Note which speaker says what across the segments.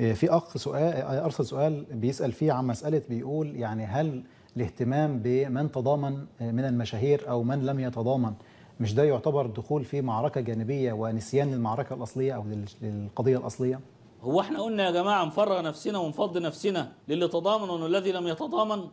Speaker 1: إيه، في اخ سؤال إيه، ارسل سؤال بيسال فيه عن مساله بيقول يعني هل الاهتمام بمن تضامن إيه، من المشاهير او من لم يتضامن مش ده يعتبر دخول في معركه جانبيه ونسيان للمعركه الاصليه او للقضيه الاصليه؟
Speaker 2: هو احنا قلنا يا جماعه نفرغ نفسنا ونفض نفسنا للي تضامن والذي لم يتضامن؟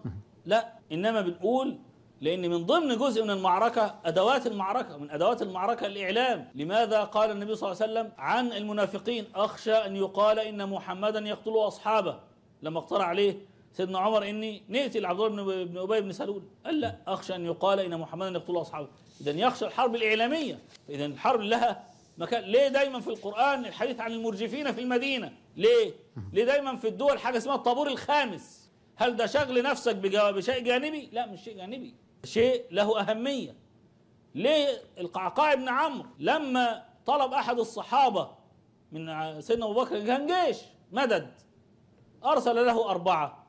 Speaker 2: لا انما بنقول لأن من ضمن جزء من المعركة أدوات المعركة من أدوات المعركة الإعلام لماذا قال النبي صلى الله عليه وسلم عن المنافقين أخشى أن يقال إن محمدا يقتل أصحابه لما اقترع عليه سيدنا عمر إني نقتل عبد الله بن أبي بن سلول قال لا أخشى أن يقال إن محمدا يقتل أصحابه إذا يخشى الحرب الإعلامية إذا الحرب لها مكان ليه دايما في القرآن الحديث عن المرجفين في المدينة ليه ليه دايما في الدول حاجة اسمها الطابور الخامس هل ده شغل نفسك بشيء جانبي لا مش شيء جانبي شيء له أهمية ليه القعقاع بن عمرو لما طلب أحد الصحابة من سيدنا أبو بكر كان جيش مدد أرسل له أربعة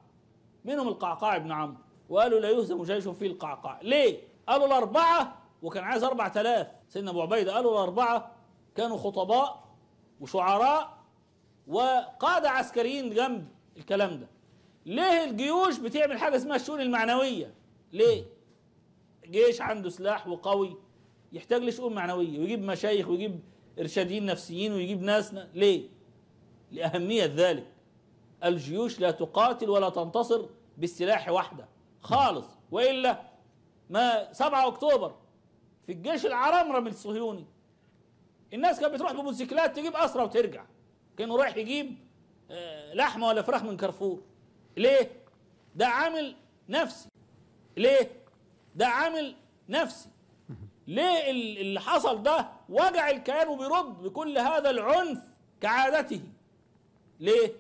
Speaker 2: منهم القعقاع بن عمرو وقالوا لا يهزم جيش فيه القعقاع ليه؟ قالوا الأربعة وكان عايز أربعة آلاف سيدنا أبو عبيدة قالوا الأربعة كانوا خطباء وشعراء وقادة عسكريين جنب الكلام ده ليه الجيوش بتعمل حاجة اسمها الشؤون المعنوية ليه؟ جيش عنده سلاح وقوي يحتاج لشؤون معنوية ويجيب مشايخ ويجيب إرشاديين نفسيين ويجيب ناس ن... ليه؟ لأهمية ذلك الجيوش لا تقاتل ولا تنتصر بالسلاح وحده خالص وإلا ما 7 أكتوبر في الجيش العرمرم الصهيوني الناس كانت بتروح بموتوسيكلات تجيب أسرة وترجع كانوا رايح يجيب آه، لحمة ولا فراخ من كارفور ليه؟ ده عامل نفسي ليه؟ ده عامل نفسي ليه اللي حصل ده وجع الكيان وبيرد بكل هذا العنف كعادته ليه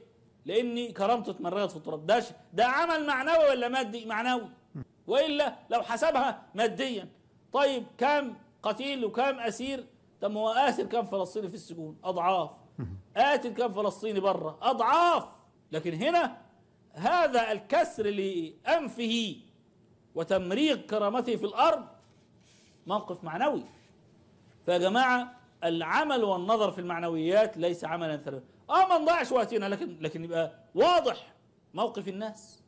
Speaker 2: لاني كرامته اتمرغت في التراب ده ده عمل معنوي ولا مادي معنوي والا لو حسبها ماديا طيب كم قتيل وكم اسير طب هو اسر كم فلسطيني في السجون اضعاف قاتل كم فلسطيني بره اضعاف لكن هنا هذا الكسر لانفه وتمريغ كرامته في الأرض موقف معنوي فيا جماعة العمل والنظر في المعنويات ليس عملا ثريا اه ما نضيعش وقتنا لكن لكن يبقى واضح موقف الناس